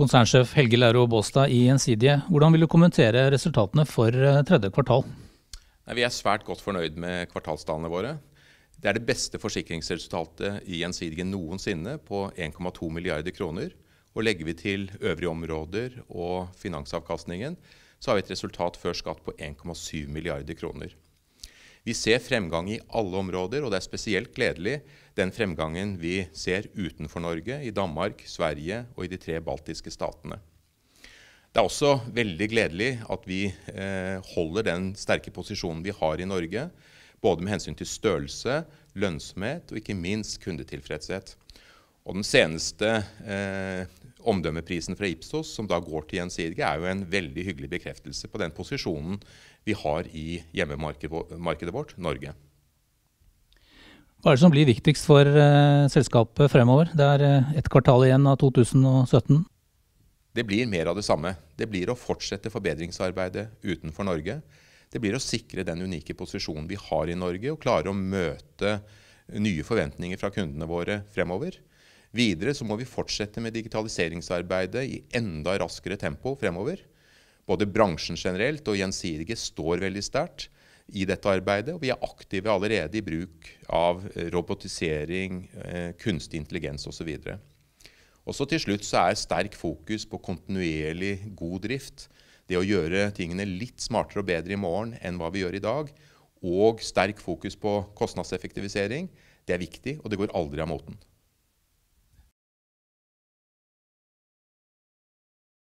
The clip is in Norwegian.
Konsernsjef Helge Lauro Båstad i Gjensidige, hvordan vil du kommentere resultatene for eh, tredje kvartal? Vi er svært godt fornøyd med kvartalstallene våre. Det er det beste forsikringsresultatet i Gjensidige noensinne på 1,2 milliarder kroner. Og legger vi til øvrige områder og finansavkastningen, så har vi et resultat før skatt på 1,7 milliarder kroner. Vi ser fremgang i alle områder, og det er spesielt gledelig den fremgangen vi ser utenfor Norge, i Danmark, Sverige og i de tre baltiske statene. Det er også veldig gledelig at vi eh, holder den sterke posisjonen vi har i Norge, både med hensyn til størrelse, lønnsomhet og ikke minst kundetilfredshet. Og den seneste eh, Omdømmeprisen fra Ipsos, som da går til Gjensidige, er jo en veldig hyggelig bekreftelse på den posisjonen vi har i hjemmemarkedet vårt, Norge. Hva er det som blir viktigst for uh, selskapet fremover? Det er uh, eh, ett kvartal igjen av 2017. Det blir mer av det samme. Det blir å fortsette forbedringsarbeidet utenfor Norge. Det blir å sikre den unike posisjonen vi har i Norge, og klare å møte nye forventninger fra kundene våre fremover. Videre så må vi fortsette med digitaliseringsarbeidet i enda raskere tempo fremover. Både bransjen generelt og gjensidige står veldig sterkt i dette arbeidet. Og vi er aktive allerede i bruk av eh, robotisering, eh, kunstig intelligens osv. Også til slutt så er sterk fokus på kontinuerlig god drift. Det å gjøre tingene litt smartere og bedre i morgen enn hva vi gjør i dag. Og sterk fokus på kostnadseffektivisering. Det er viktig, og det går aldri av moten.